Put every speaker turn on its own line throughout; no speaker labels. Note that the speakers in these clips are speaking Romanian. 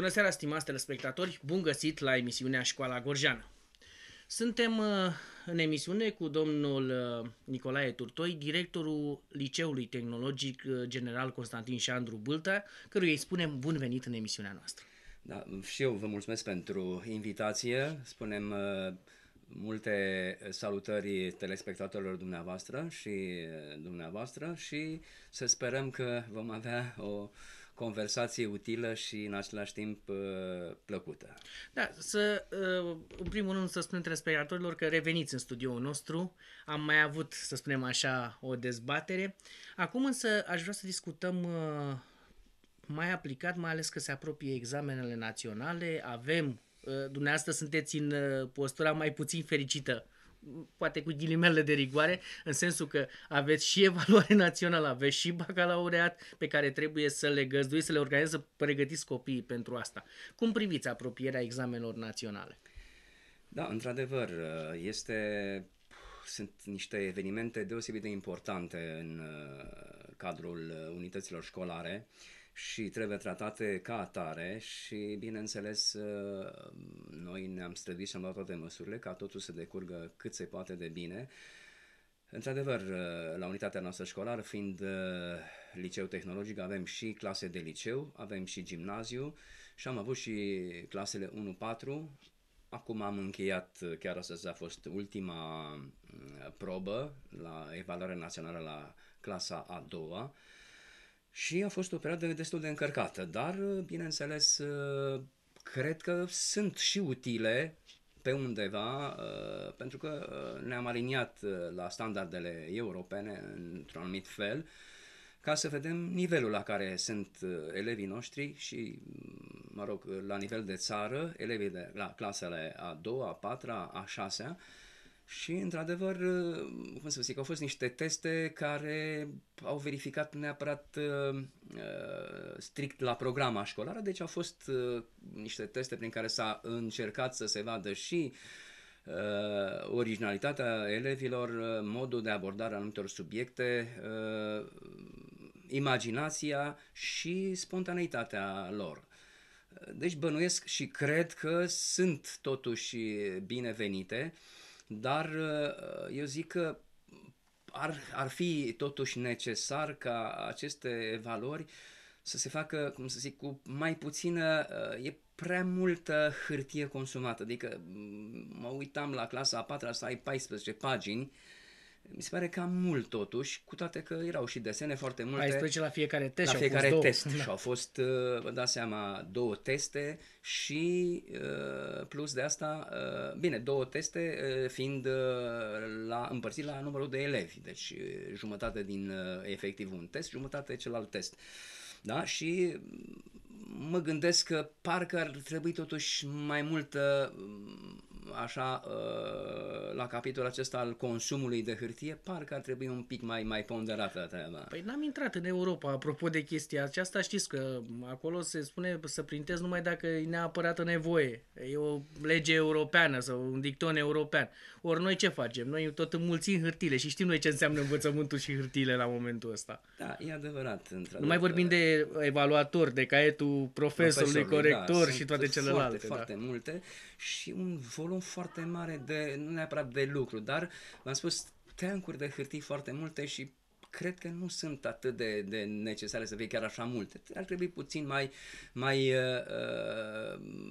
Bună seara, stimați telespectatori! Bun găsit la emisiunea Școala Gorjeană! Suntem uh, în emisiune cu domnul uh, Nicolae Turtoi, directorul Liceului Tehnologic uh, General Constantin Șandru Bâltă, căruia îi spunem bun venit în emisiunea noastră.
Da, și eu vă mulțumesc pentru invitație. Spunem multe salutări telespectatorilor dumneavoastră și dumneavoastră și să sperăm că vom avea o conversație utilă și în același timp uh, plăcută.
Da, să, uh, în primul rând să spunem telespectatorilor că reveniți în studioul nostru, am mai avut, să spunem așa, o dezbatere. Acum însă aș vrea să discutăm uh, mai aplicat, mai ales că se apropie examenele naționale, avem, dumneavoastră sunteți în postura mai puțin fericită poate cu ghilimele de rigoare, în sensul că aveți și evaluare națională, aveți și bacalaureat pe care trebuie să le găzduiți, să le organizați, să pregătiți copiii pentru asta. Cum priviți apropierea examenelor naționale? Da, într-adevăr, este sunt niște evenimente
deosebit de importante în uh, cadrul uh, unităților școlare. Uh, și trebuie tratate ca atare și, bineînțeles, uh, noi ne-am străduit și am luat toate măsurile ca totul să decurgă cât se poate de bine. Într-adevăr, uh, la unitatea noastră școlară, fiind uh, liceu tehnologic, avem și clase de liceu, avem și gimnaziu și am avut și clasele 1-4. Acum am încheiat, chiar astăzi a fost ultima probă la evaluarea națională la clasa a doua. Și a fost o perioadă destul de încărcată, dar, bineînțeles, cred că sunt și utile pe undeva, pentru că ne-am aliniat la standardele europene într-un anumit fel, ca să vedem nivelul la care sunt elevii noștri și, mă rog, la nivel de țară, elevii de la clasele a doua, a patra, a șasea, și, într-adevăr, uh, cum să zic, au fost niște teste care au verificat neapărat uh, uh, strict la programa școlară, deci au fost uh, niște teste prin care s-a încercat să se vadă și uh, originalitatea elevilor, uh, modul de abordare a anumitor subiecte, uh, imaginația și spontaneitatea lor. Deci bănuiesc și cred că sunt totuși binevenite uh, dar uh, eu zic că ar, ar fi totuși necesar ca aceste valori să se facă, cum să zic, cu mai puțină, uh, e prea multă hârtie consumată. Adică mă uitam la clasa a patra să ai 14 pagini uh, mi se pare cam mult totuși, cu toate că erau și desene foarte multe. 14
la fiecare test La fiecare fost test două. Da. și
au fost, uh, vă dați seama, două teste și uh, plus de asta, uh, bine, două teste fiind la, împărțit la numărul de elevi, deci jumătate din efectiv un test, jumătate celălalt test. Da? Și mă gândesc că parcă ar trebui totuși mai multă, uh, așa, uh, la capitolul acesta al consumului de hârtie, parcă ar trebui un pic mai, mai ponderată treaba. Da. Păi
n-am intrat în Europa, apropo de chestia aceasta, știți că acolo se spune să printezi numai dacă e neapărat nevoie. E o lege europeană sau un dicton european. Ori noi ce facem? Noi tot înmulțim hârtile și știm noi ce înseamnă învățământul și hârtile la momentul ăsta.
Da, e adevărat. Nu mai
vorbim de evaluator, de caietul profesorului, profesorului da, corector da, și toate celelalte. Foarte, da. foarte
multe și un volum foarte mare de, nu neapărat de lucru, dar, v-am spus, teancuri de hârtii foarte multe și cred că nu sunt atât de, de necesare să fie chiar așa multe. Ar trebui puțin mai, mai uh, uh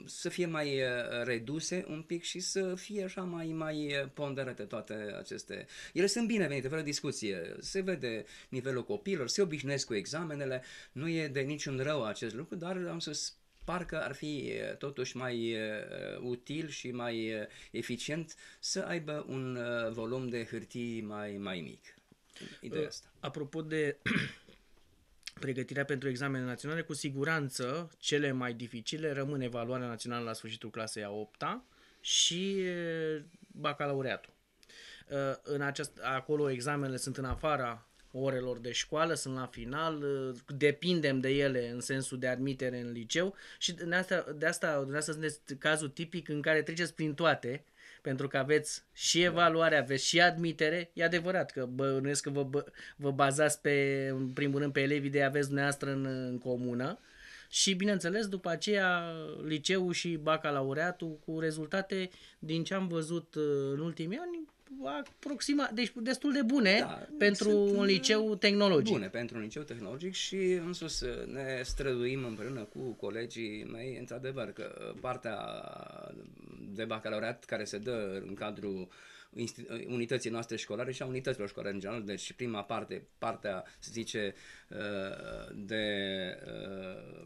să fie mai uh, reduse un pic și să fie așa mai, mai uh, ponderate toate aceste. Ele sunt binevenite, fără discuție. Se vede nivelul copilor, se obișnuiesc cu examenele, nu e de niciun rău acest lucru, dar am să parcă ar fi totuși mai util și mai eficient să aibă un volum de hârtii mai, mai mic
ideea uh, asta. Apropo de pregătirea pentru examene naționale, cu siguranță cele mai dificile rămân evaluarea națională la sfârșitul clasei a 8 -a și uh, bacalaureatul. Uh, în aceast, acolo examenele sunt în afara orelor de școală, sunt la final, depindem de ele în sensul de admitere în liceu și de asta, de asta, de asta sunteți cazul tipic în care treceți prin toate pentru că aveți și da. evaluare, aveți și admitere. E adevărat că bănuiesc că vă, bă, vă bazați pe, în primul rând pe elevii de aveți dumneavoastră în, în comună și, bineînțeles, după aceea liceul și bacalaureatul cu rezultate din ce am văzut în ultimii ani aproxima, deci destul de bune da, pentru un uh, liceu tehnologic. Bune pentru un liceu tehnologic și în sus uh, ne
străduim împreună cu colegii mei, într-adevăr, că partea de bacalaureat care se dă în cadrul unității noastre școlare și a unităților școlare în general, deci prima parte, partea, se zice, uh, de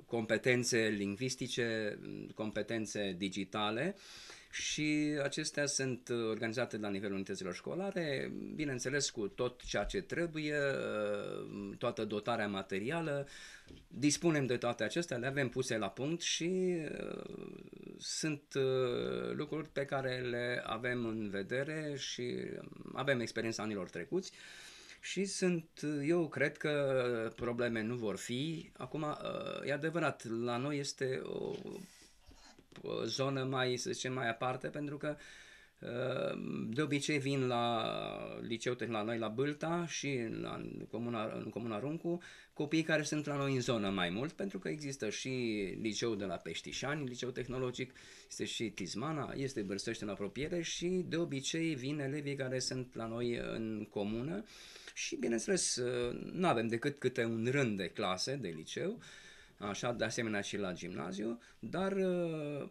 competențe lingvistice, competențe digitale, și acestea sunt uh, organizate la nivelul unităților școlare, bineînțeles cu tot ceea ce trebuie, uh, toată dotarea materială, dispunem de toate acestea, le avem puse la punct și uh, sunt lucruri pe care le avem în vedere și avem experiența anilor trecuți și sunt, eu cred că probleme nu vor fi. Acum, e adevărat, la noi este o zonă mai, să zicem, mai aparte, pentru că uh, de obicei vin la liceu la noi la Bâlta și la, în, comuna, în comuna Runcu copiii care sunt la noi în zonă mai mult pentru că există și liceu de la Peștișani, liceu tehnologic, este și Tizmana, este Bârstăște în apropiere și de obicei vin elevii care sunt la noi în comună și bineînțeles uh, nu avem decât câte un rând de clase de liceu așa, de asemenea și la gimnaziu, dar uh,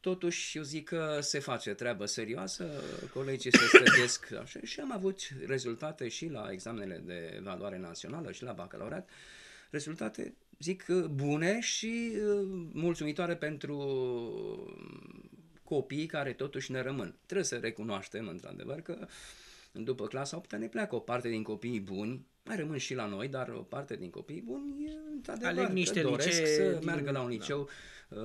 totuși eu zic că se face treabă serioasă, colegii se strădesc așa și am avut rezultate și la examenele de evaluare națională și la bacalaureat, rezultate, zic, bune și uh, mulțumitoare pentru copiii care totuși ne rămân. Trebuie să recunoaștem, într-adevăr, că după clasa 8 ne pleacă o parte din copiii buni rămân și la noi, dar o parte din copii buni,
într-adevăr, Aleg niște doresc licee să din... meargă la un da. liceu
da.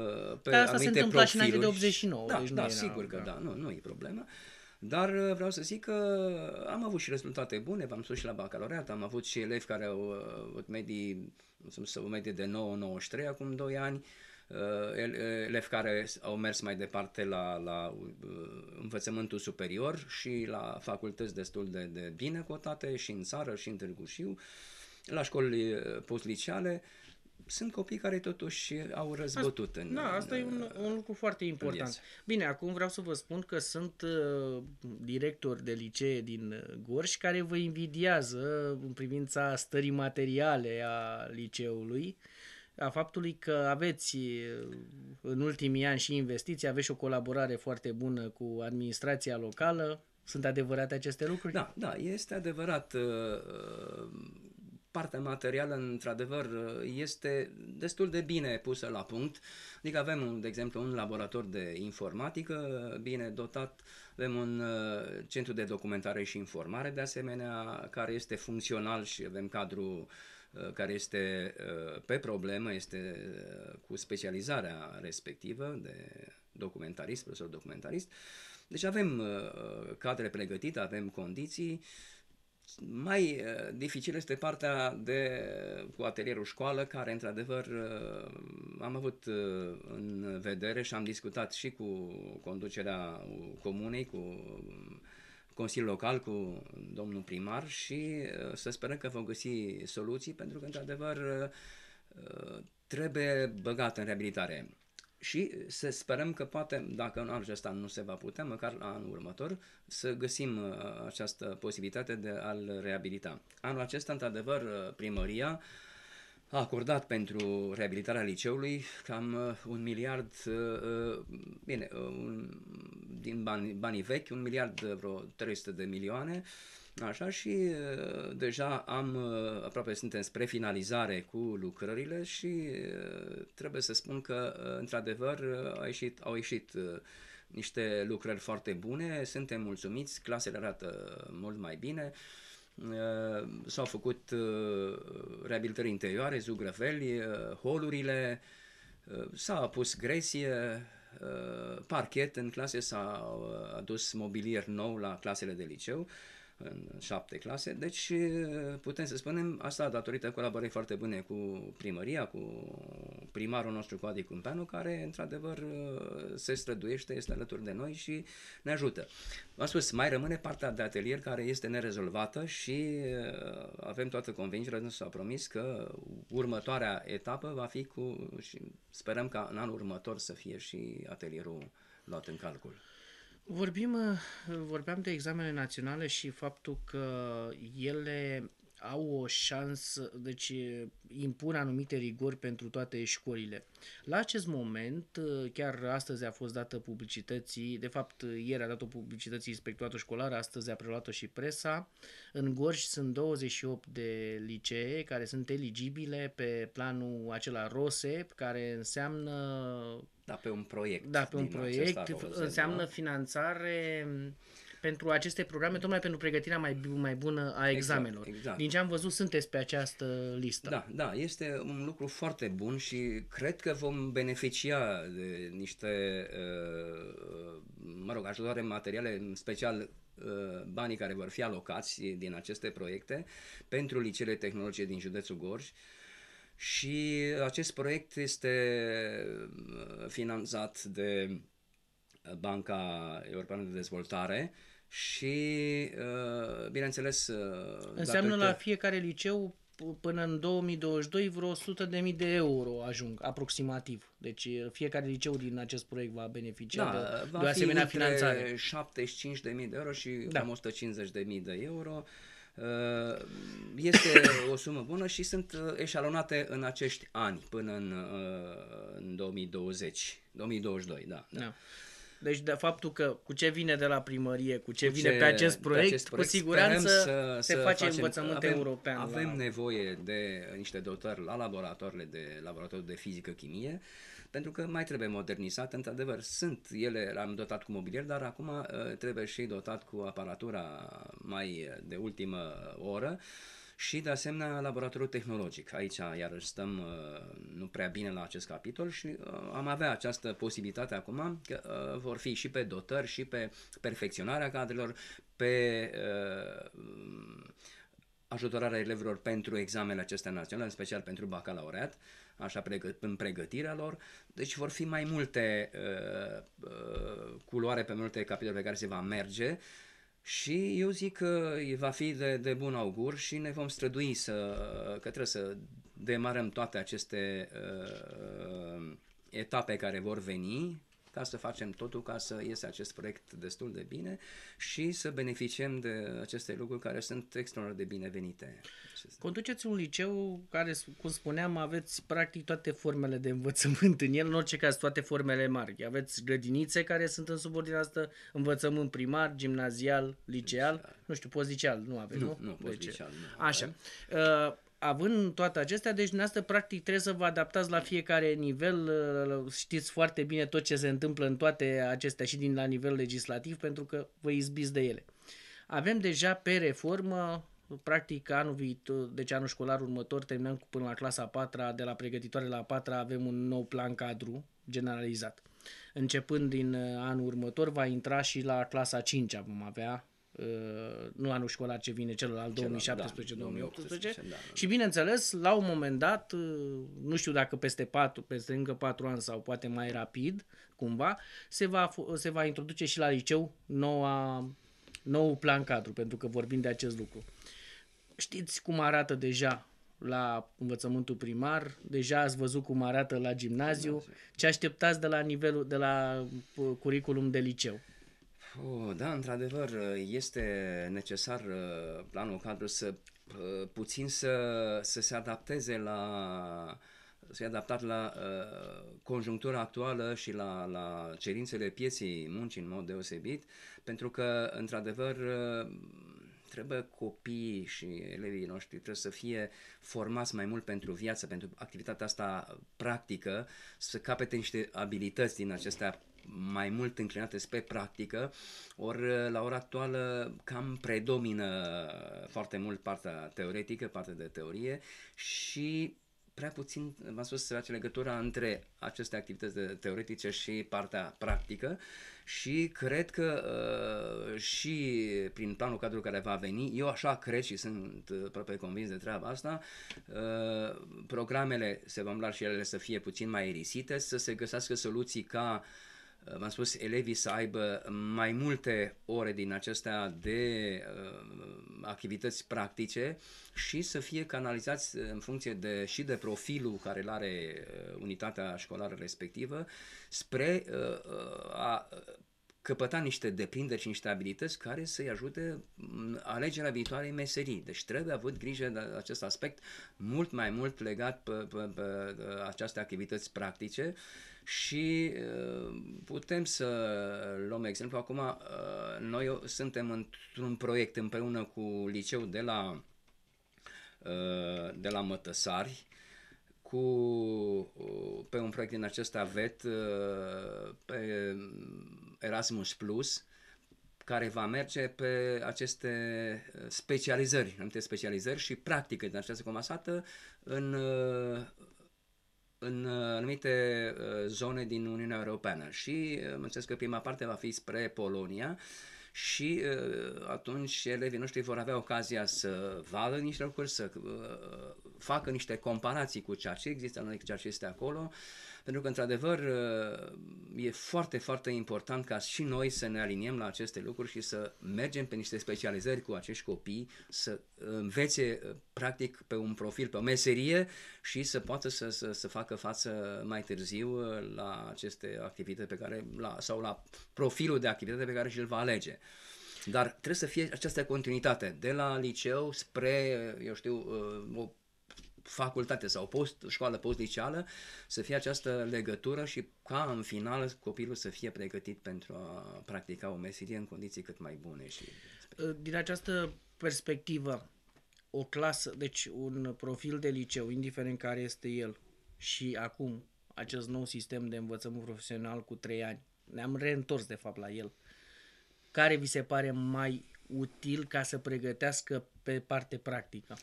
pe dar asta anumite se întâmpla și înainte de 89. Da, deci da, era, sigur că da, da nu, nu e problema. Dar uh, vreau să zic că am avut și rezultate bune, v-am spus și la bacalaureat, am avut și elevi care au uh, avut medii, să o medie de 9-93 acum 2 ani, uh, Uh, uh, elevi care au mers mai departe la, la uh, învățământul superior și la facultăți destul de, de bine cotate și în țară și în Târgu Jiu, la școli postliceale,
sunt copii care totuși au răzbătut. Asta, în, da, asta în, e un, un lucru foarte important. Bine, acum vreau să vă spun că sunt uh, directori de licee din Gorj care vă invidiază în privința stării materiale a liceului. Uh, a faptului că aveți în ultimii ani și investiții, aveți o colaborare foarte bună cu administrația locală. Sunt adevărate aceste lucruri? Da, da, este
adevărat. Partea materială, într-adevăr, este destul de bine pusă la punct. Adică avem, de exemplu, un laborator de informatică bine dotat, avem un centru de documentare și informare, de asemenea, care este funcțional și avem cadrul. uh, Uh, care este uh, pe problemă, este uh, cu specializarea respectivă de documentarist, profesor documentarist. Deci avem cadre pregătite, avem condiții. Mai dificil este partea de, cu atelierul școală, care într-adevăr am avut în vedere și am discutat și cu conducerea comunei, cu um, Consiliul Local cu domnul primar și uh, să sperăm că vom găsi soluții, pentru că, într-adevăr, uh, uh, trebuie băgat în reabilitare. Și să sperăm că poate, dacă în anul acesta nu se va putea, măcar la anul următor, să găsim această posibilitate de a-l reabilita. Anul acesta, într-adevăr, primăria a acordat pentru reabilitarea liceului cam uh, un miliard, uh, uh, bine, un, din bani, banii vechi, un miliard, vreo 300 de milioane, așa, și deja am, aproape suntem spre finalizare cu lucrările și trebuie să spun că, într-adevăr, au ieșit, au ieșit niște lucrări foarte bune, suntem mulțumiți, clasele arată mult mai bine, Eh, s-au făcut eh, reabilitări interioare, zugrăveli, eh, holurile, s-a pus gresie, parchet în clase, s-a adus mobilier nou la clasele de liceu, în șapte clase, deci eh, putem să spunem asta datorită colaborării foarte bune cu primăria, cu primarul nostru, cu Adi Cumpeanu, care într-adevăr eh, se străduiește, este alături de noi și ne ajută. V-am spus, mai rămâne partea de atelier care este nerezolvată și eh, avem toată convingerea, nu s-a promis că următoarea etapă va fi cu, și sperăm ca în anul următor să fie și atelierul luat în calcul.
Vorbim, uh, vorbeam de examene naționale și faptul că ele au o șansă, deci uh, impun anumite rigori pentru toate școlile. La acest moment, uh, chiar astăzi a fost dată publicității, de fapt ieri a dat-o publicității inspectoratul școlar, astăzi a preluat-o și presa. În Gorj sunt 28 de licee care sunt eligibile pe planul acela ROSE, care înseamnă da, pe un proiect. Da, pe un proiect. Da. Înseamnă da? finanțare pentru aceste programe, tocmai pentru pregătirea mai, mai bună a examenelor. Exact, exact. Din ce am văzut, sunteți pe această listă. Da, da, este un lucru foarte
bun și cred că vom beneficia de niște, uh, mă rog, ajutoare materiale, în special uh, banii care vor fi alocați din aceste proiecte pentru liceele tehnologice din județul Gorj, și acest proiect este uh, finanțat de uh, Banca Europeană de Dezvoltare și, uh, bineînțeles...
Înseamnă la fiecare liceu până în 2022 vreo 100.000 de euro ajung, aproximativ. Deci fiecare liceu din acest proiect va beneficia da, de, va de o asemenea fi finanțare.
75.000 de euro și da. cam 150.000 de euro. Uh, Uh, este o sumă bună și sunt uh, eșalonate în acești ani până în, uh, în 2020, 2022, da. da.
da. Deci, de faptul că cu ce vine de la primărie, cu ce cu vine ce, pe, acest proiect, pe acest proiect, cu siguranță să, se să face facem, învățământ avem, european. Avem la...
nevoie de niște dotări la laboratoarele de laboratorul de fizică-chimie. Uh, pentru că mai trebuie modernizat, într-adevăr, sunt ele, am dotat cu mobilier, dar acum uh, trebuie și dotat cu aparatura mai uh, de ultimă oră și, de asemenea, laboratorul tehnologic. Aici, iarăși, stăm uh, nu prea bine la acest capitol și am avea această posibilitate acum că vor fi și pe dotări, și pe perfecționarea cadrelor, pe ajutorarea elevilor pentru examenele acestea naționale, în special pentru bacalaureat, așa în pregătirea lor. Deci vor fi mai multe uh, uh, culoare pe multe capitole pe care se va merge și eu zic că va fi de, de bun augur și ne vom strădui să, că trebuie să demarăm toate aceste uh, etape care vor veni ca să facem totul ca să iese acest proiect destul de bine și să beneficiem de aceste lucruri care sunt extraordinar de binevenite.
Conduceți un liceu care, cum spuneam, aveți practic toate formele de învățământ în el, în orice caz toate formele mari. Aveți grădinițe care sunt în subordinea asta învățământ primar, gimnazial, liceal, liceal. nu știu, poziceal nu aveți, nu? Nu, nu poziceal, deci, nu. Așa. Uh, având toate acestea, deci dumneavoastră practic trebuie să vă adaptați la fiecare nivel, uh, știți foarte bine tot ce se întâmplă în toate acestea și din la nivel legislativ, pentru că vă izbiți de ele. Avem deja pe reformă, practic anul viitor, deci anul școlar următor, terminăm cu până la clasa 4 de la pregătitoare la 4 avem un nou plan cadru generalizat. Începând din uh, anul următor va intra și la clasa 5 vom avea Uh, nu anul școlar ce vine, celălalt 2017-2018 da, da, și bineînțeles, la un moment dat, uh, nu știu dacă peste, patru, peste încă 4 ani sau poate mai rapid, cumva, se va, se va introduce și la liceu noua, nou plan cadru, pentru că vorbim de acest lucru. Știți cum arată deja la învățământul primar, deja ați văzut cum arată la gimnaziu, gimnaziu. ce așteptați de la nivelul, de la uh, curriculum de liceu.
Da, într-adevăr, este necesar uh, planul cadru să uh, puțin să, să se adapteze la să fie adaptat la uh, conjunctura actuală și la, la cerințele pieții muncii în mod deosebit, pentru că, într-adevăr, uh, trebuie copiii și elevii noștri trebuie să fie formați mai mult pentru viață, pentru activitatea asta practică, să capete niște abilități din acestea mai mult înclinate spre practică, ori la ora actuală cam predomină foarte mult partea teoretică, partea de teorie și prea puțin, v-am spus, se face legătura între aceste activități teoretice și partea practică și cred că uh, și prin planul cadru care va veni, eu așa cred și sunt aproape convins de treaba asta, uh, programele se vom lua și ele să fie puțin mai erisite, să se găsească soluții ca uh, Uh, v-am spus, elevii să aibă mai multe ore din acestea de uh, activități practice și să fie canalizați uh, în funcție de, și de profilul care îl are uh, unitatea școlară respectivă spre uh, a căpăta niște deprinderi și niște abilități care să-i ajute alegerea viitoarei meserii. Deci trebuie avut grijă de acest aspect mult mai mult legat pe, pe, pe aceste activități practice și uh, putem să luăm exemplu. Acum, uh, noi suntem într-un proiect împreună cu liceul de la, uh, de la Mătăsari, cu, pe un proiect din acesta VET, pe Erasmus Plus, care va merge pe aceste specializări, anumite specializări și practică din această comasată în în uh, anumite uh, zone din Uniunea Europeană și uh, înțeles că prima parte va fi spre Polonia și atunci elevii noștri vor avea ocazia să vadă niște lucruri, să facă niște comparații cu ceea ce există în ceea ce este acolo pentru că, într-adevăr, uh, e foarte, foarte important ca și noi să ne aliniem la aceste lucruri și să mergem pe niște specializări cu acești copii, să învețe, uh, practic, pe un profil, pe o meserie și să poată să, să, să facă față mai târziu uh, la aceste activități pe care, la, sau la profilul de activitate pe care și-l va alege. Dar trebuie să fie această continuitate de la liceu spre, eu știu, o facultate sau post, școală post-liceală, să fie această legătură și ca în final copilul să fie pregătit pentru a practica o meserie în condiții cât mai bune. Și...
Ă, din această perspectivă, o clasă, deci un profil de liceu, indiferent care este el, și acum acest nou sistem de învățământ profesional cu 3 ani, ne-am reîntors de fapt la el, care vi se pare mai util ca să pregătească pe parte practică?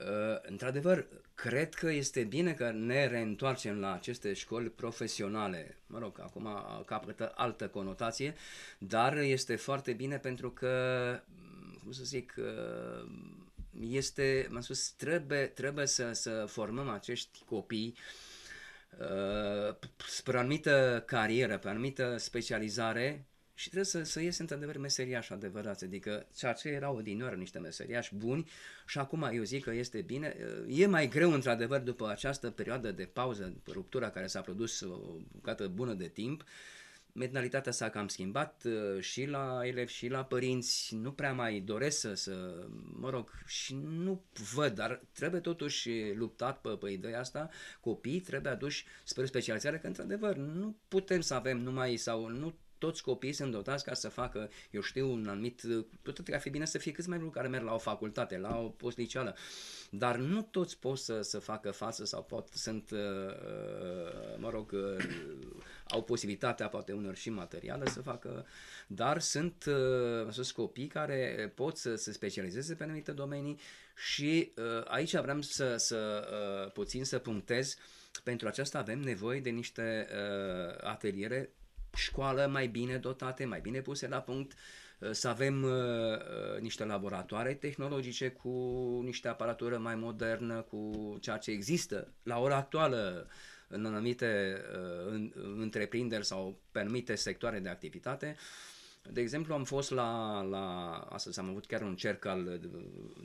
Ă, într-adevăr, cred că este bine că ne reîntoarcem
la aceste școli profesionale. Mă rog, acum capătă altă conotație, dar este foarte bine pentru că, cum să zic, ă, este, m-am spus, trebuie, trebuie să, să formăm acești copii ă, spre o anumită carieră, pe o anumită specializare și trebuie să, să iese într-adevăr meseriași adevărați, adică ceea ce erau odinioară niște meseriași buni și acum eu zic că este bine. E mai greu într-adevăr după această perioadă de pauză, după ruptura care s-a produs o bucată bună de timp, mentalitatea s-a cam schimbat uh, și la elevi și la părinți, nu prea mai doresc să, să mă rog, și nu văd, dar trebuie totuși luptat pe, pe ideea asta, copiii trebuie aduși spre specializare, că într-adevăr nu putem să avem numai sau nu toți copiii sunt dotați ca să facă, eu știu, un anumit, tot ar fi bine să fie câți mai mulți care merg la o facultate, la o postliceală, dar nu toți pot să, să facă față sau pot, sunt, uh, uh, mă rog, uh, au posibilitatea, poate unor și materială să facă, dar sunt, sunt copii care pot să se specializeze pe anumite domenii și aici vreau să, să puțin să punctez pentru aceasta avem nevoie de niște uh, ateliere școală mai bine dotate, mai bine puse la punct, uh, să avem uh, uh, niște laboratoare tehnologice cu niște aparatură mai modernă, cu ceea ce există la ora actuală în anumite întreprinderi sau pe anumite sectoare de activitate. De exemplu, am fost la, la astăzi am avut chiar un cerc al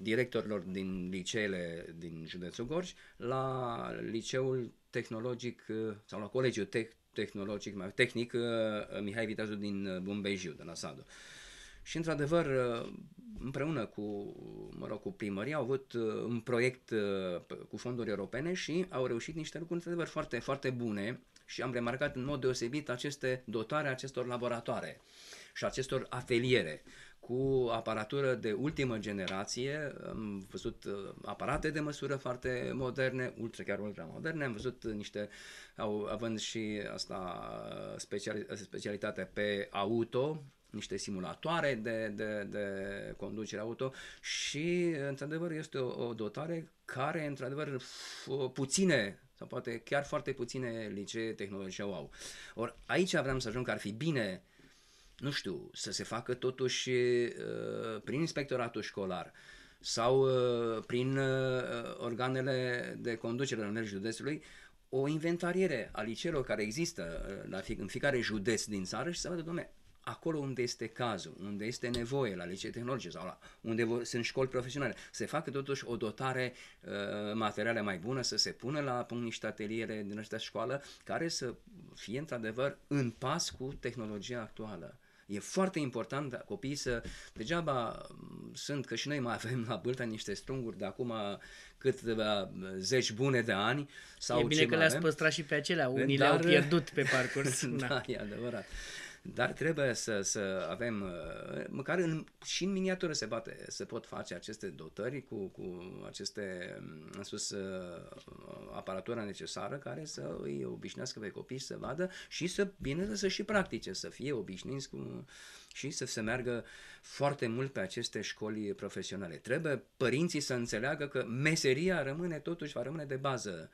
directorilor din liceele din județul Gorj, la liceul tehnologic sau la colegiul tehnologic tehnologic, mai tehnic, uh, uh, Mihai Viteazul din uh, Bumbejiu, de la Sadu. Și într-adevăr, împreună cu, mă rog, cu primăria, au avut un proiect cu fonduri europene și au reușit niște lucruri într-adevăr foarte, foarte bune și am remarcat în mod deosebit aceste dotare acestor laboratoare și acestor ateliere cu aparatură de ultimă generație, am văzut uh, aparate de măsură foarte moderne, ultra chiar ultra moderne, am văzut niște, au, având și asta uh, special, uh, specialitate pe auto, niște simulatoare de, de, de conducere auto și, într-adevăr, este o, o dotare care, într-adevăr, puține sau poate chiar foarte puține licee tehnologice au. Or aici vreau să ajung că ar fi bine nu știu, să se facă totuși uh, prin inspectoratul școlar sau uh, prin uh, organele de conducere în ale județului o inventariere a liceelor care există la fi, în fiecare județ din țară și să vadă, domne, acolo unde este cazul, unde este nevoie la licee tehnologice sau la unde vor, sunt școli profesionale, se facă totuși o dotare uh, materiale mai bună, să se pună la punct niște ateliere din această școală care să fie într-adevăr în pas cu tehnologia actuală. E foarte important copiii să... Degeaba mm, sunt că și noi mai avem la bâlta niște strunguri de acum câteva zeci bune de ani. Sau e bine ce că le-ați păstrat
și pe acelea, unii Dar... le-au pierdut pe parcurs. da, da,
e adevărat dar trebuie să, să avem, uh, măcar în, și în miniatură se bate, se pot face aceste dotări cu, cu aceste, mm, am spus, uh, aparatura necesară care să îi obișnuiască pe copii să vadă și să, bine, să și practice, să fie obișnuiți cu, și să se meargă foarte mult pe aceste școli profesionale. Trebuie părinții să înțeleagă că meseria rămâne totuși, va rămâne de bază.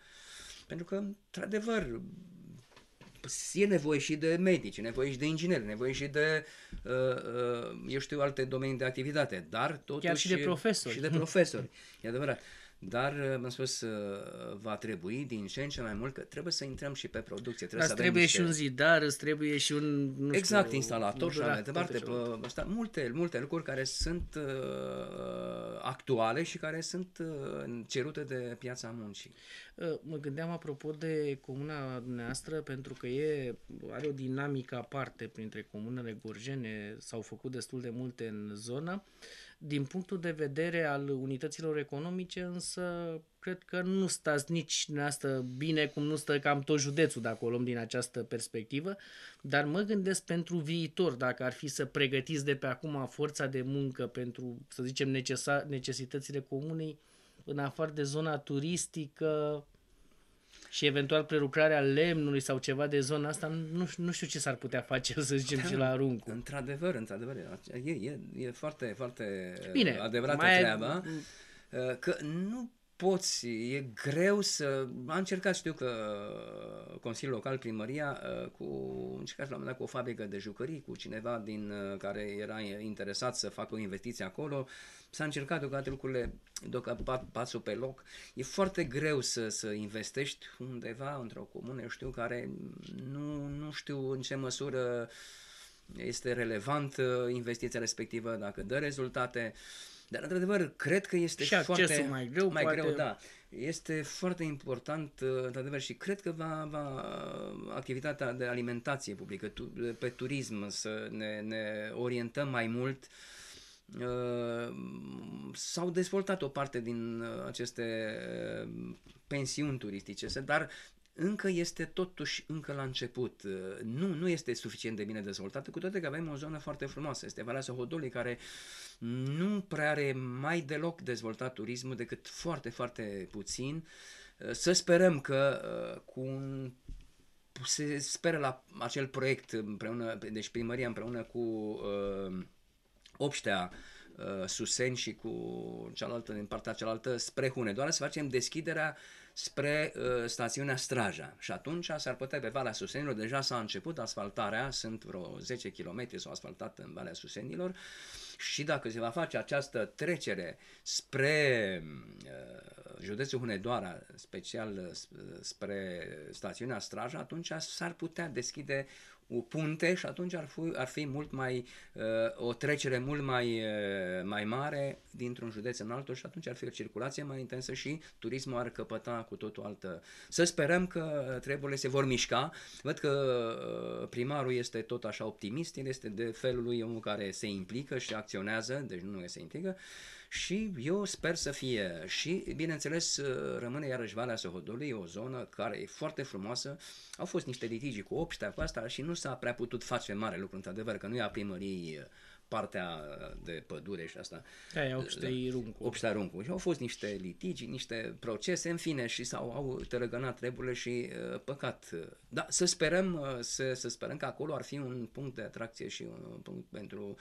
Pentru că, într-adevăr, e nevoie și de medici, e nevoie și de ingineri, nevoie și de, uh, uh, eu știu, alte domenii de activitate, dar totuși... Chiar și de profesori. Și de profesori, e adevărat dar uh, mi-am spus uh, va trebui din ce în ce mai mult că trebuie
să intrăm și pe producție. Trebuie, dar să trebuie avem și un zidar, îți trebuie și un... Nu exact, știu, instalator și mai departe.
multe, multe lucruri care sunt uh, actuale și
care sunt uh, cerute de piața muncii. Uh, mă gândeam apropo de comuna dumneavoastră pentru că e, are o dinamică aparte printre comunele gorjene, s-au făcut destul de multe în zonă. Uh, din punctul de vedere al unităților economice, însă, cred că nu stați nici asta bine, cum nu stă cam tot județul, dacă o luăm din această perspectivă, dar mă gândesc pentru viitor, dacă ar fi să pregătiți de pe acum forța de muncă pentru, să zicem, necesa necesitățile comunei, în afară de zona turistică, și eventual prelucrarea lemnului sau ceva de zona asta, nu, nu știu ce s-ar putea face, să zicem, da, și la aruncu. Într-adevăr, într-adevăr, e, e, e foarte, foarte Bine, adevărată mai treaba.
Că nu poți, e greu să... Am încercat, știu că uh, Consiliul Local, Primăria, uh, cu, încercat la un moment dat cu o fabrică de jucării, cu cineva din uh, care era interesat să facă o investiție acolo, s-a încercat deocamdată lucrurile, deocamdată pasul pe loc. E foarte greu să, să investești undeva într-o comună, eu știu, care nu, nu știu în ce măsură este relevant investiția respectivă, dacă dă rezultate. Uh, dar, într-adevăr, cred că este și foarte... mai greu. Mai poate... greu, da. Este foarte important, uh, într-adevăr, și cred că va, va activitatea de alimentație publică, tu, pe turism, să ne, ne orientăm mai mult uh, s-au dezvoltat o parte din uh, aceste pensiuni turistice, dar încă este totuși încă la început. Uh, nu, nu este suficient de bine dezvoltată, cu toate că avem o zonă foarte frumoasă. Este Valea Sohodolii care nu prea are mai deloc dezvoltat turismul decât foarte, foarte puțin. Uh, să sperăm că uh, cu un se speră la acel proiect împreună, deci primăria împreună cu uh, Obștea, uh, Susen și cu cealaltă, din partea cealaltă, spre Doar să facem deschiderea uh, spre uh, stațiunea Straja. Și atunci s-ar putea pe Valea Susenilor, deja s-a început asfaltarea, sunt vreo 10 km s-au asfaltat în Valea Susenilor și dacă se va face această trecere spre uh, județul Hunedoara, special uh, spre stațiunea Straja, atunci s-ar putea deschide o punte și atunci ar fi, ar fi mult mai, uh, o trecere mult mai, uh, mai mare dintr-un județ în altul și atunci ar fi o circulație mai intensă și turismul ar căpăta cu totul altă. Să sperăm că treburile se vor mișca. Văd că uh, primarul este tot așa optimist, el este de felul lui omul care se implică și acționează, deci nu se implică. Uh, și eu sper să fie. Și, bineînțeles, uh, rămâne iarăși Valea Sohodului, o zonă care e foarte frumoasă. Au fost niște litigi cu obștea cu asta și nu s-a prea putut face mare lucru, într-adevăr, că nu e a primării uh, partea de pădure și asta.
Aia, da, Obștei
da, Runcu. Obștei Runcu. Și au fost niște litigi, niște procese, în fine, și s-au au tărăgănat treburile și uh, păcat. Da, să sperăm, să, să sperăm că acolo ar fi un punct de atracție și un punct pentru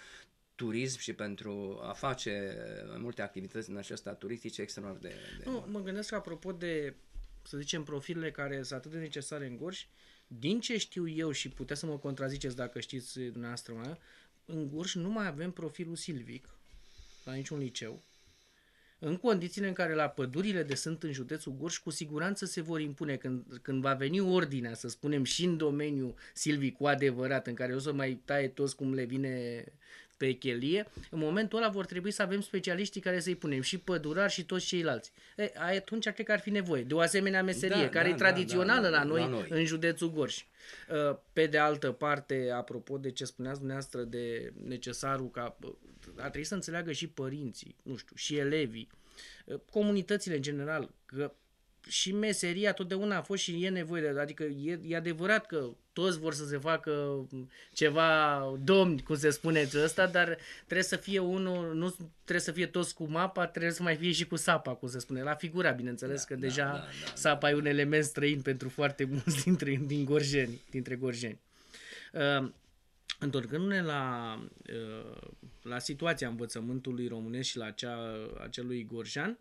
turism și pentru a face multe activități în acesta turistice extrem de, de...
Nu, mă gândesc apropo de, să zicem, profilele care sunt atât de necesare în Gorj, din ce știu eu și puteți să mă contraziceți dacă știți dumneavoastră mai. în Gorj nu mai avem profilul silvic la niciun liceu. În condițiile în care la pădurile de sunt în județul Gorj, cu siguranță se vor impune când, când va veni ordinea, să spunem, și în domeniul silvic cu adevărat, în care o să mai taie toți cum le vine pe chelie, în momentul ăla vor trebui să avem specialiștii care să-i punem și pădurar și toți ceilalți. E, atunci cred că ar fi nevoie de o asemenea meserie, da, care da, e tradițională da, da, la, noi, la noi în județul Gorj. Pe de altă parte, apropo de ce spuneați dumneavoastră de necesarul ca ar trebui să înțeleagă și părinții, nu știu, și elevii, comunitățile în general, că și meseria totdeauna a fost și e nevoie de, adică e, e adevărat că toți vor să se facă ceva domni, cum se spune ăsta, dar trebuie să fie unul, nu trebuie să fie toți cu mapa, trebuie să mai fie și cu sapa, cum se spune, la figura, bineînțeles, da, că da, deja da, da, sapa da. e un element străin pentru foarte mulți dintre, din gorjeni, dintre gorjeni. Uh, Întorcându-ne la, uh, la situația învățământului românesc și la cea, acelui gorjan, uh,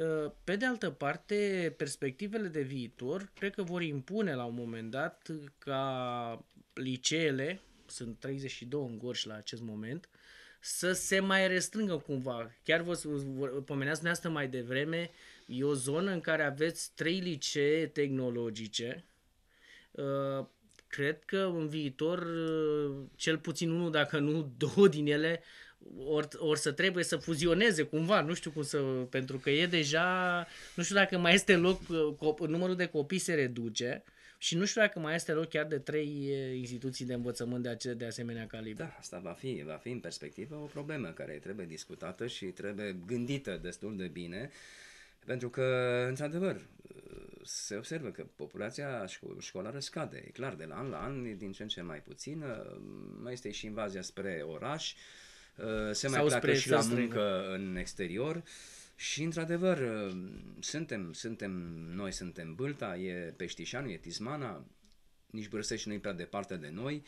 Ă, pe de altă parte, perspectivele de viitor cred că vor impune la un moment dat ca liceele, sunt 32 în Gorj la acest moment, să se mai restrângă cumva. Chiar vă, vă pomeneați dumneavoastră mai devreme, e o zonă în care aveți trei licee tehnologice. Ă, cred că în viitor, cel puțin unul, dacă nu două din ele, ori or să trebuie să fuzioneze cumva, nu știu cum să, pentru că e deja, nu știu dacă mai este loc, uh, numărul de copii se reduce și nu știu dacă mai este loc chiar de trei uh, instituții de învățământ de, ace- de asemenea calibru. Da, asta
va fi, va fi în perspectivă o problemă care trebuie discutată și trebuie gândită destul de bine, pentru că, într-adevăr, uh, se observă că populația școlară scade, e clar, de la an la an, din ce în ce mai puțin, mai este și invazia spre oraș, Uh, se mai Sau pleacă și la muncă străină. în exterior. Și, într-adevăr, uh, suntem, suntem, noi suntem Bâlta, e Peștișanu, e Tismana, nici Bârsești nu e prea departe de noi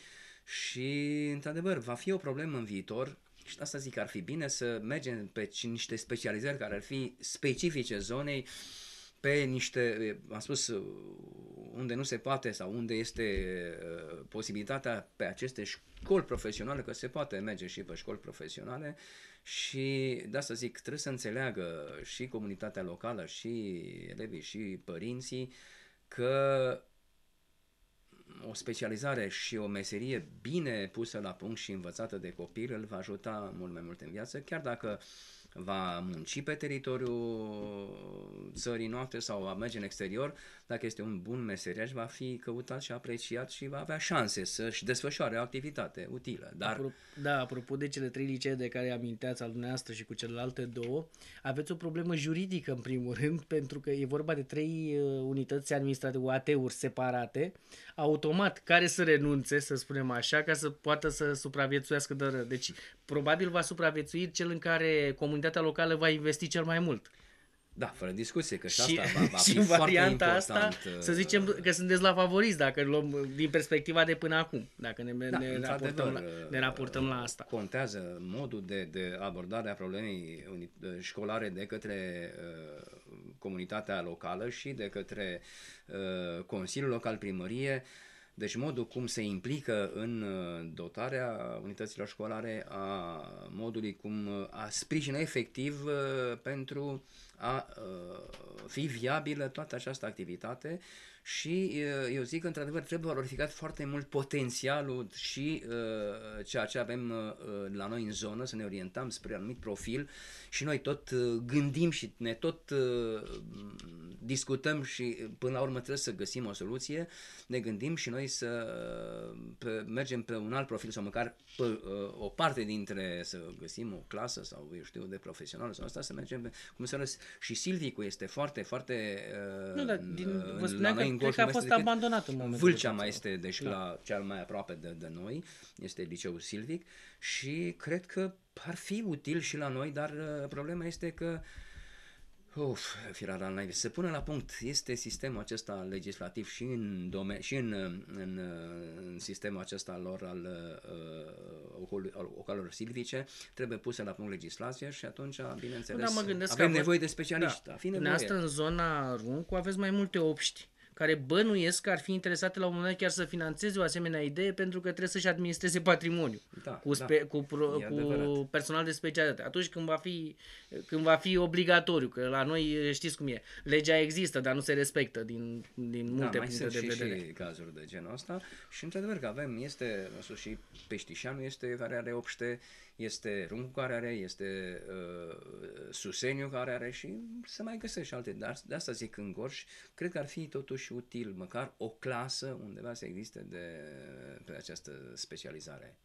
și, într-adevăr, va fi o problemă în viitor și asta zic, ar fi bine să mergem pe niște specializări care ar fi specifice zonei uh, pe niște, am spus, unde nu se poate sau unde este posibilitatea pe aceste școli profesionale, că se poate merge și pe școli profesionale și da să zic, trebuie să înțeleagă și comunitatea locală, și elevii, și părinții că o specializare și o meserie bine pusă la punct și învățată de copil îl va ajuta mult mai mult în viață, chiar dacă uh, va munci pe teritoriul țării noastre sau va merge în exterior, dacă este un bun meseriaș, va fi
căutat și apreciat și va avea șanse să-și desfășoare o activitate utilă. Dar... Apropo, da, apropo de cele trei licee de care aminteați al dumneavoastră și cu celelalte două, aveți o problemă juridică în primul rând, pentru că e vorba de trei uh, unități administrate AT-uri separate, automat care să renunțe, să spunem așa, ca să poată să supraviețuiască dără. Deci, probabil va supraviețui cel în care comunitatea comunitatea locală va investi cel mai mult. Da, fără discuție, că și, și asta va, va și fi varianta asta, uh, să zicem că sunteți la favoriți dacă luăm din perspectiva de până acum, dacă ne, da, ne, raportăm, la, uh, ne raportăm la
asta. Contează modul de, de abordare a problemei școlare de către uh, comunitatea locală și de către uh, Consiliul Local Primărie uh, deci modul cum se implică în uh, dotarea unităților școlare, a modului cum uh, a sprijină efectiv uh, pentru a fi viabilă toată această activitate și uh, eu zic că într-adevăr trebuie valorificat foarte mult potențialul și uh, ceea ce avem uh, uh la noi în zonă, să ne orientăm spre anumit profil și noi tot uh, gândim și ne tot uh, discutăm și până la urmă trebuie să găsim o soluție, ne gândim și noi să pe, mergem pe un alt profil sau măcar pe o parte dintre, să găsim o clasă sau eu știu, de profesional sau asta, să mergem pe, cum să răs. Și Silvicu este foarte, foarte nu, dar din, vă la noi din Cred că a fost abandonat în momentul Vâlcea mai este, deci da. la cel mai aproape de, de noi, este liceul Silvic și cred că ar fi util și la noi, dar uh, problema este că Uf, firara al naibii. Se pune la punct. Este sistemul acesta legislativ și în, domen- și în, uh, în, uh, în sistemul acesta lor al, uh, al ocalor silvice. Trebuie puse la punct legislația și atunci, bineînțeles, da, mă avem că nevoie de specialiști. Da, nevoie. în
zona Runcu aveți mai multe obști care bănuiesc că ar fi interesate la un moment dat chiar să financeze o asemenea idee pentru că trebuie să-și administreze patrimoniu da, cu, da. spe- da. cu, pro- cu personal de specialitate. Atunci când va, fi, când va fi obligatoriu, că la noi știți cum e, legea există, dar nu se respectă din, din da, multe da, puncte de și, vedere. Și
cazuri de genul ăsta și într-adevăr că avem, este, nu și Peștișanu este care are obște, este Runcu care are, este uh, Suseniu care are și se mai găsește alte, dar de asta zic în Gorj, cred că ar fi totuși util măcar o clasă undeva să existe de, pe această specializare.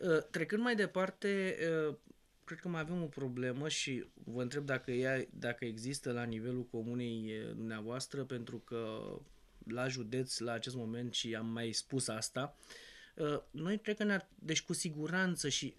Uh, trecând mai departe, uh, cred că mai avem o problemă și vă întreb dacă, ea, dacă există la nivelul comunei uh, dumneavoastră, pentru că la județ, la acest moment, și am mai spus asta, noi cred că ne-ar, deci cu siguranță și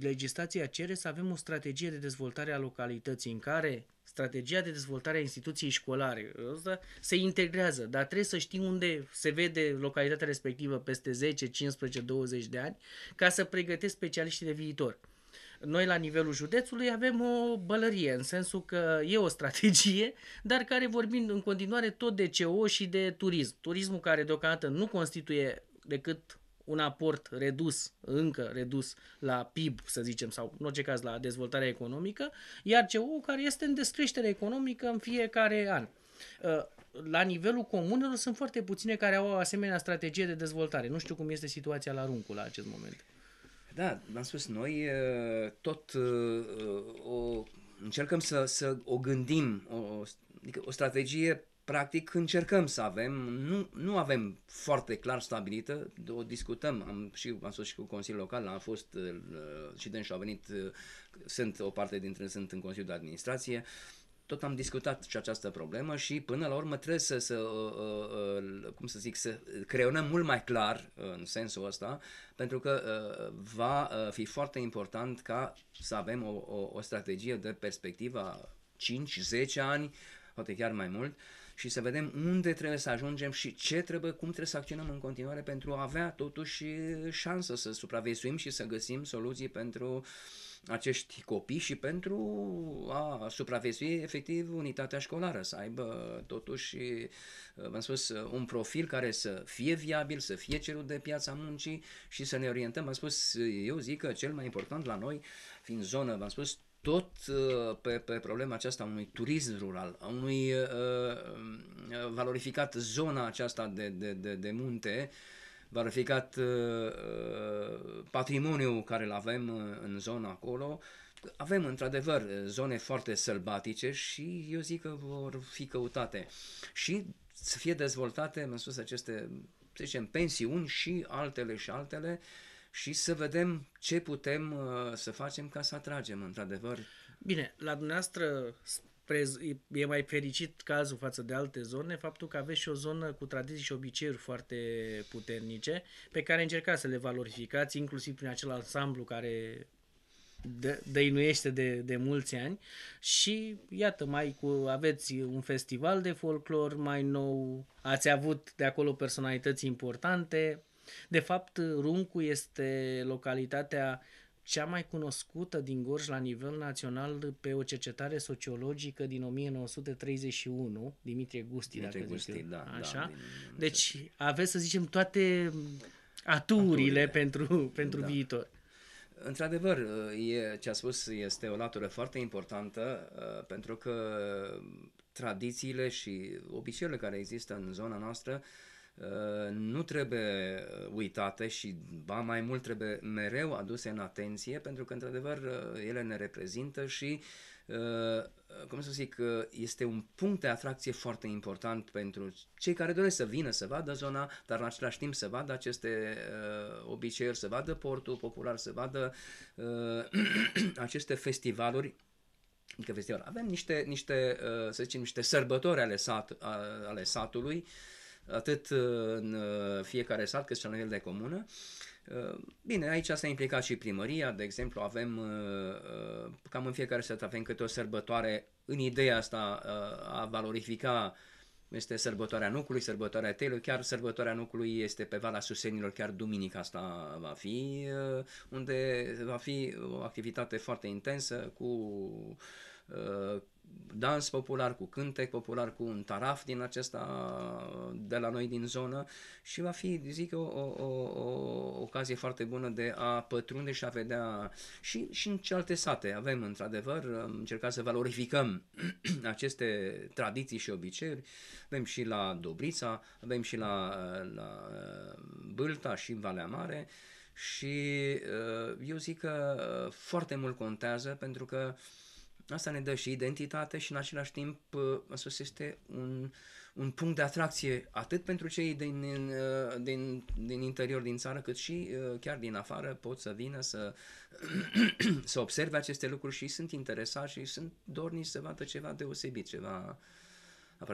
legislația cere să avem o strategie de dezvoltare a localității în care strategia de dezvoltare a instituției școlare. ăsta, se integrează, dar trebuie să știi unde se vede localitatea respectivă peste 10, 15, 20 de ani ca să pregătești specialiștii de viitor. Noi la nivelul județului avem o bălărie, în sensul că e o strategie, dar care vorbim în continuare tot de CO și de turism. Turismul care deocamdată nu constituie decât un aport redus, încă redus la PIB, să zicem, sau în orice caz la dezvoltarea economică, iar CEU care este în descreștere economică în fiecare an. Uh, la nivelul comunelor sunt foarte puține care au o asemenea strategie de dezvoltare. Nu știu cum este situația la Runcu la acest moment. Da,
am spus, noi uh, tot uh, o, încercăm să, să o gândim, o, adică o strategie practic încercăm să avem, nu, nu avem foarte clar stabilită, o discutăm, am și am fost și cu Consiliul Local, am fost uh, și și a venit, uh, sunt o parte dintre sunt în Consiliul de Administrație, tot am discutat și această problemă și până la urmă trebuie să, să uh, cum să zic, să creionăm mult mai clar în sensul ăsta, pentru că va fi foarte important ca să avem o, o, o strategie de perspectiva 5-10 ani, poate chiar mai mult, uh, și să vedem unde trebuie să ajungem și ce trebuie, cum trebuie să acționăm în continuare pentru a avea totuși șansă să supraviețuim și să găsim soluții pentru acești copii și pentru a supraviețui efectiv unitatea școlară, să aibă totuși, v-am spus, un profil care să fie viabil, să fie cerut de piața muncii și să ne orientăm. V-am spus, eu zic că cel mai important la noi, fiind zonă, v-am spus, tot uh, pe, pe problema aceasta unui turism rural, a unui uh, uh, valorificat zona aceasta de, de, de, de munte, valorificat patrimoniul care îl avem în zona acolo, avem într-adevăr zone foarte sălbatice și eu zic că vor fi căutate și să fie dezvoltate, mă spus, aceste, să zicem, pensiuni și altele și altele uh, și să vedem ce
putem uh, să facem ca să atragem, într-adevăr. Bine, la dumneavoastră e mai fericit cazul față de alte zone, faptul că aveți și o zonă cu tradiții și obiceiuri foarte puternice, pe care încercați să le valorificați, inclusiv prin acel ansamblu care de, dăinuiește de, de mulți ani și iată mai cu, aveți un festival de folclor mai nou, ați avut de acolo personalități importante, de fapt, Runcu este localitatea cea mai cunoscută din Gorj la nivel național pe o cercetare sociologică din 1931, Dimitrie Gusti, Dimitrie dacă Gusti, zic, da, da, așa. Da, din... Deci aveți, să zicem, toate aturile, aturile. pentru, da. pentru da. viitor.
Într-adevăr, e, ce a spus este o latură foarte importantă ă, pentru că tradițiile și obiceiurile care există în zona noastră uh, Uh, nu trebuie uh, uitate și ba mai mult trebuie mereu aduse în atenție pentru că într-adevăr uh, ele ne reprezintă și cum să zic, este un punct de atracție foarte important pentru cei care doresc să vină, să vadă zona, dar în același timp să vadă aceste uh, obiceiuri, să vadă portul popular, să vadă uh, aceste festivaluri adică festival. Avem niște, niște, să zicem, niște sărbători ale, sat, ale satului uh, atât uh, în uh, fiecare sat cât și la nivel de comună. Uh, bine, aici s-a implicat și primăria, de exemplu, avem cam în fiecare sat avem câte o sărbătoare în ideea asta a valorifica este sărbătoarea nucului, sărbătoarea teilor, chiar sărbătoarea nucului este pe Vala Susenilor, chiar duminica asta va fi, unde va fi o activitate foarte intensă cu dans popular, cu cântec popular, cu un taraf din acesta de la noi din zonă și va fi, zic eu, o, o, o ocazie foarte bună de a pătrunde și a vedea și, și în celelalte sate. Avem, într-adevăr, încercat să valorificăm aceste tradiții și obiceiuri. Avem și la Dobrița, avem și la, la uh, Bâlta și în Valea Mare și uh, eu zic că foarte mult contează pentru că uh, Asta ne dă și identitate și în același timp asta uh, este un, un punct de atracție atât pentru cei din, uh, din, din interior din țară cât și uh, chiar din afară pot să vină să, să observe aceste lucruri și sunt interesați și sunt dorniți să vadă ceva deosebit, ceva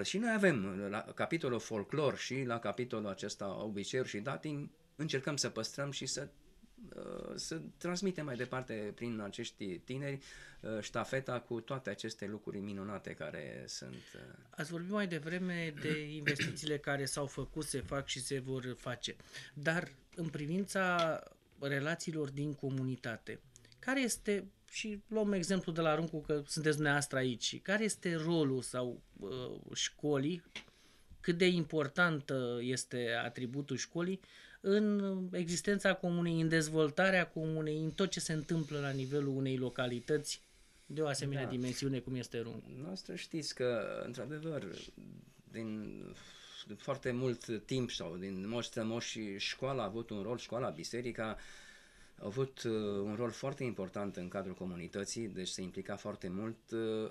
Și noi avem la capitolul folclor și la capitolul acesta obiceiuri și datin încercăm să păstrăm și să Uh, să transmitem mai departe prin acești tineri uh, ștafeta cu toate aceste lucruri minunate care sunt. Uh,
Ați vorbit mai devreme de investițiile care s-au făcut, se fac și se vor face. Dar în privința relațiilor din comunitate, care este, și luăm exemplu de la Runcu că sunteți dumneavoastră aici, care este rolul sau uh, școlii, cât de important este atributul școlii în existența comunei, în dezvoltarea comunei, în tot ce se întâmplă la nivelul unei localități de o asemenea da. dimensiune cum este Rung. Noastră știți că, într-adevăr, din foarte mult timp sau
din moș moși școala a avut un rol, școala, biserica a avut uh, un rol foarte important în cadrul comunității, deci se implica foarte mult uh,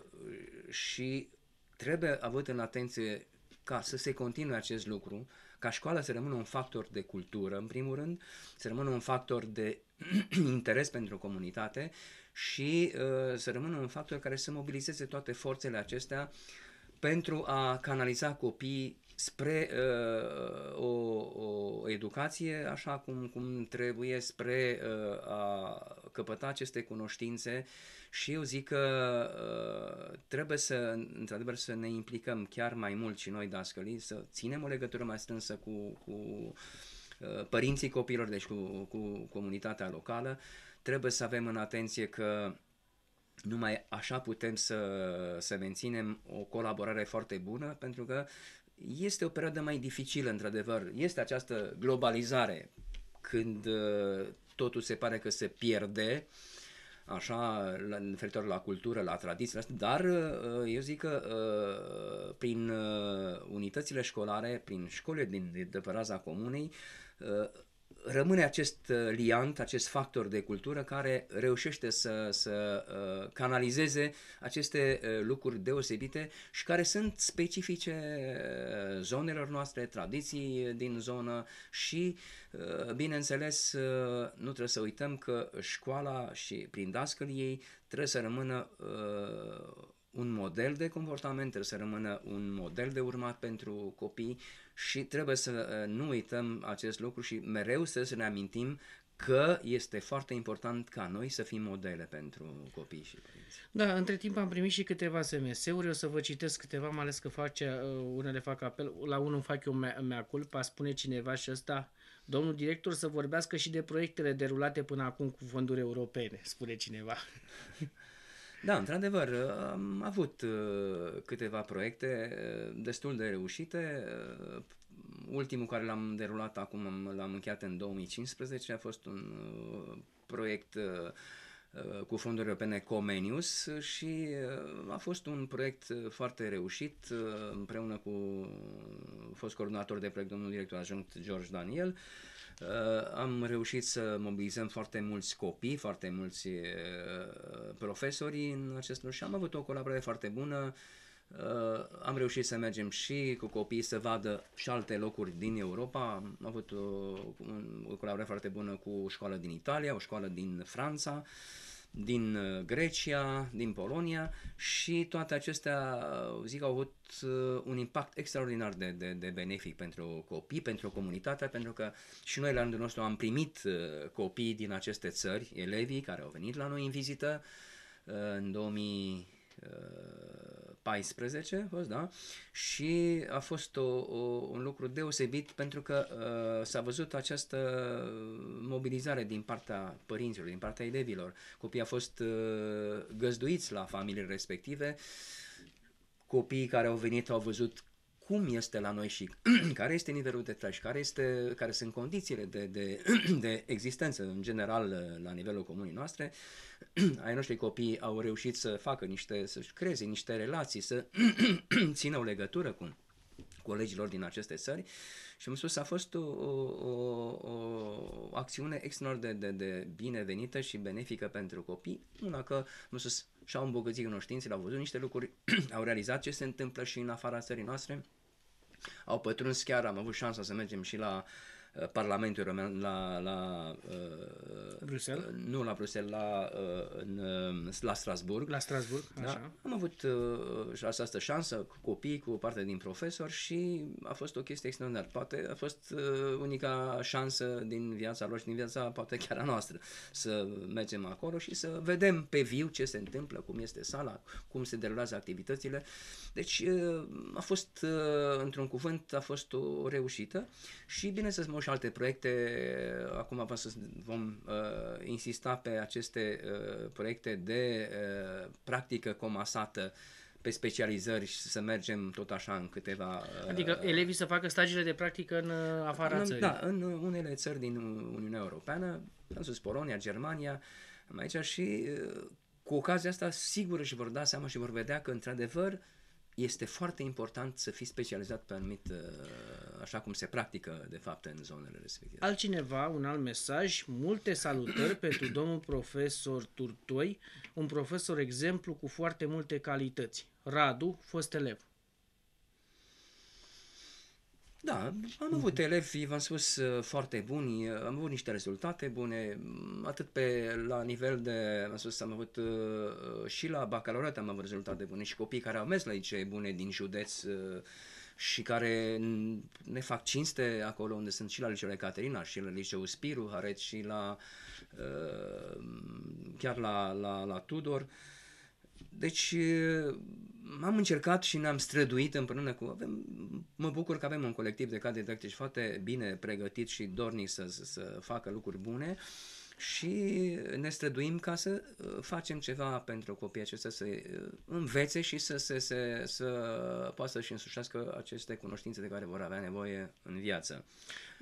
și trebuie avut în atenție ca să se continue acest lucru, ca școală să rămână un factor de cultură, în primul rând, să rămână un factor de interes pentru comunitate și uh, să rămână un factor care să mobilizeze toate forțele acestea pentru a canaliza copiii spre uh, o, o educație așa cum, cum trebuie, spre uh, a căpăta aceste cunoștințe și eu zic că uh, trebuie să, într-adevăr, să ne implicăm chiar mai mult și noi dascălii, să ținem o legătură mai strânsă cu, cu uh, părinții copilor, deci cu, cu comunitatea locală. Trebuie să avem în atenție că numai așa putem să, să menținem o colaborare foarte bună, pentru că este o perioadă mai dificilă, într-adevăr. Este această globalizare când uh, totul se pare că se pierde uh, așa, referitor la cultură, la tradiție, dar uh, eu zic că uh, prin uh, unitățile școlare, prin școlile din, de pe raza comunei, rămâne acest uh, liant, acest factor de cultură care reușește să, să uh, canalizeze aceste uh, lucruri deosebite și care sunt specifice zonelor noastre, tradiții din zonă și, bineînțeles, nu trebuie să uităm că școala și prin dascăl ei trebuie să rămână un model de comportament, trebuie să rămână un model de urmat pentru copii și trebuie să uh, nu uităm acest lucru și mereu să ne amintim că este foarte important ca noi să fim modele pentru copii și părinți.
Da, între timp am primit și câteva SMS-uri, o să vă citesc câteva, mai ales că face, uh, unele fac apel, la unul fac eu mea, mea culpa, spune cineva și ăsta, domnul director să vorbească și de proiectele derulate până acum cu fonduri europene, spune cineva.
Da, într-adevăr, uh, am avut uh, câteva proiecte uh, destul de reușite. Ultimul care l-am derulat acum, l-am încheiat în 2015, a fost un proiect cu fonduri europene Comenius și a fost un proiect foarte reușit împreună cu fost coordonator de proiect domnul director adjunct George Daniel Uh, am reușit să mobilizăm foarte mulți copii, foarte mulți uh, profesori în acest lucru și am avut o colaborare foarte bună. Uh, am reușit să mergem și cu copiii să vadă și alte locuri din Europa. Am avut o, o colaborare foarte bună cu o școală din Italia, o școală din Franța. Uh, din uh, Grecia, din Polonia și toate acestea, uh, zic, au avut uh, un impact extraordinar de, de, de benefic pentru copii, pentru comunitatea, pentru că și noi la rândul nostru am primit copii din aceste țări, elevii care au venit la noi în vizită în 2000 14, a fost, da? și a fost o, o, un lucru deosebit pentru că uh, s-a văzut această mobilizare din partea părinților, din partea elevilor. Copiii au fost uh, găzduiți la familiile respective, copiii care au venit au văzut cum este la noi și care este nivelul de trai și care, este, care sunt condițiile de, de, de existență în general uh, la nivelul comunii noastre, ai noștri copii au reușit să facă niște, să-și creeze niște relații, să țină o legătură cu colegilor din aceste țări și am spus a fost o, o, o acțiune extraordinar de, de, de binevenită și benefică pentru copii. Una că am spus și-au îmbogățit cunoștințele, au văzut niște lucruri, au realizat ce se întâmplă și în afara țării noastre au pătruns chiar, am avut șansa să mergem și la Uh, Parlamentul Român la, la uh, Bruxelles? Uh, nu la Bruxelles, la, în, la Strasburg. La Strasburg, da? așa. Am avut și această șansă cu copii, cu parte din profesori și a fost o chestie extraordinară. Poate a fost unica șansă din viața lor și din viața poate chiar a noastră să mergem acolo și să vedem pe viu ce se întâmplă, cum este sala, cum se derulează activitățile. Deci a fost, într-un cuvânt, a fost o reușită și bine să ți și alte proiecte. Acum vom, vom uh, insista pe aceste uh, proiecte de uh, practică comasată pe specializări și să mergem tot așa
în câteva... Uh, adică elevii să facă stagiile de practică în uh, afara în, țării. Da,
în unele țări din Uniunea Europeană, am spus Polonia, Germania, aici și uh, cu ocazia asta sigur își vor da seama și vor vedea că într-adevăr uh, este foarte important să fii specializat pe anumit, uh, așa cum se practică, de fapt, în zonele respective.
Altcineva, un alt mesaj, multe salutări pentru domnul profesor Turtoi, un profesor exemplu cu foarte multe calități. Radu, fost elev. Da, am avut mhm. elevi, v-am
spus, uh, foarte buni, uh, am avut niște rezultate bune, mm, atât pe la nivel de, am spus, am avut uh, și la bacalaureat am avut rezultate bune și copii care au mers la licee bune din județ și care ne fac cinste acolo unde sunt și la liceul Caterina și la liceul Spiru, Hareț și la chiar la, la, la Tudor. Uh, deci eh, am încercat și ne-am străduit împreună cu... Avem, mă bucur că avem un colectiv de cadre didactici foarte bine pregătit și dornic să, să facă lucruri bune și ne străduim ca să eh, facem ceva pentru copiii aceștia să eh, învețe și să, se, să, să poată să-și însușească aceste cunoștințe de care vor avea nevoie în viață.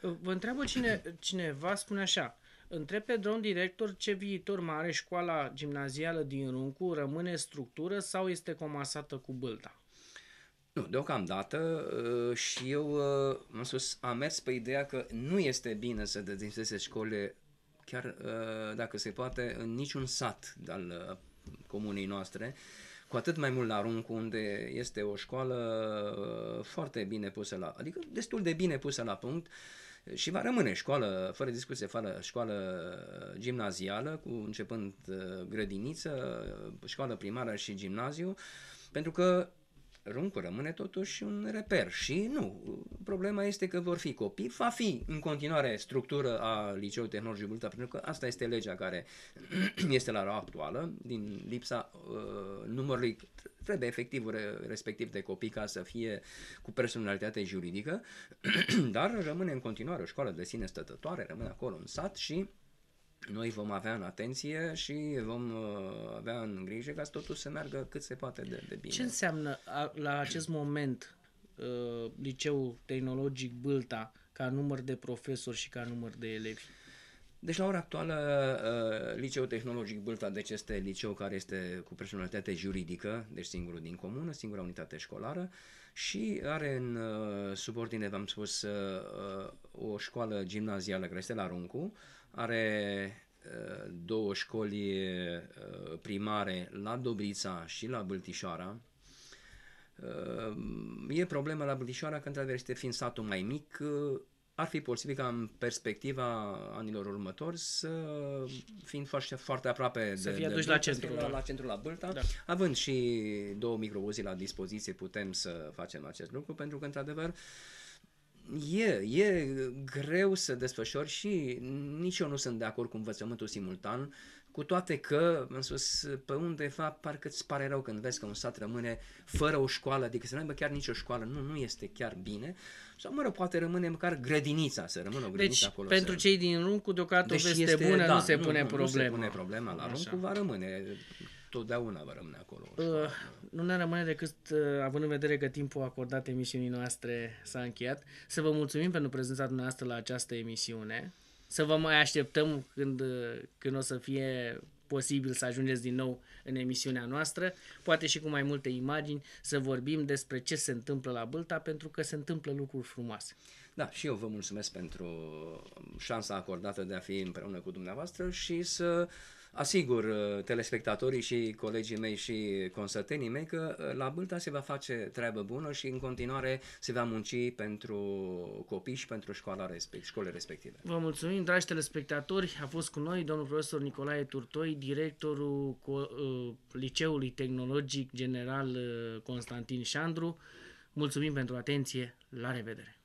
Vă întreabă cine, cineva, spune așa, Întreb pe drum director ce viitor mare școala gimnazială din Runcu rămâne structură sau este comasată cu bâlta?
Nu, deocamdată uh, și eu uh, am spus, am mers pe ideea că nu este bine să dezinfecteze școle chiar uh, dacă se poate în niciun sat al comunei noastre, cu atât mai mult la Runcu, unde este o școală foarte bine pusă la, adică destul de bine pusă la punct, uh, și va rămâne școală, fără discuție, fără școală gimnazială, cu începând uh, grădiniță, școală primară și gimnaziu, pentru că Runcul rămâne totuși un reper și nu, problema este că vor fi copii, va fi în continuare structură a Liceului Tehnologic Vâlta, pentru că asta este legea care este la ora actuală, din lipsa uh, numărului, trebuie efectiv respectiv de copii ca să fie cu personalitate juridică, dar rămâne în continuare o școală de sine stătătoare, rămâne acolo un sat și noi vom avea în atenție și
vom uh, avea în grijă ca totul să meargă cât se poate de, de bine. Ce înseamnă la acest moment uh, Liceul Tehnologic Bâlta ca număr de profesori și ca număr de elevi? Deci, la ora actuală, uh, Liceul Tehnologic
Bâlta, deci este liceu care este cu personalitate juridică, deci singurul din comună, singura unitate școlară și are în subordine, v-am spus, o școală gimnazială care este la Runcu, are uh, două școli uh, primare la Dobrița și la Bâltișoara. Uh, e problema la Bâltișoara că, într-adevăr, este fiind satul mai mic, ar fi posibil ca în perspectiva anilor următori să fiind foarte, foarte aproape să de, fie de Bâlta, da. la centru, la, la centru la Bâlta, da. având și două microbuzi la dispoziție putem să facem acest lucru pentru că într-adevăr uh, e, e greu să desfășori și nici eu nu sunt de acord cu învățământul simultan, cu toate că, am spus, pe undeva parcă îți pare rău când vezi că un sat rămâne fără o școală, adică să nu aibă chiar nicio școală, nu, nu este chiar bine, sau mă rog, poate rămâne măcar grădinița, să
rămână o grădiniță deci, acolo. pentru să... cei din Runcu, deocamdată deci o veste este, bună, da, nu, se nu, pune nu, problema. nu se pune problema la Așa. Runcu, va rămâne totdeauna va rămâne acolo. Uh, nu ne rămâne decât, uh, având în vedere că timpul acordat emisiunii noastre s-a încheiat, să vă mulțumim pentru prezența dumneavoastră la această emisiune, să vă mai așteptăm când, uh, când o să fie posibil să ajungeți din nou în emisiunea noastră, poate și cu mai multe imagini, să vorbim despre ce se întâmplă la Bâlta, pentru că se întâmplă lucruri frumoase. Da, și eu vă mulțumesc pentru
șansa acordată de a fi împreună cu dumneavoastră și să uh, Asigur uh, telespectatorii și colegii mei și consătenii mei că uh, la Bâlta se va face treabă bună și în continuare se va munci pentru copii și pentru școala respect, școle respective.
Vă mulțumim, dragi telespectatori. A fost cu noi domnul profesor Nicolae Turtoi, directorul uh, Liceului Tehnologic General Constantin Șandru. Mulțumim pentru atenție. La revedere!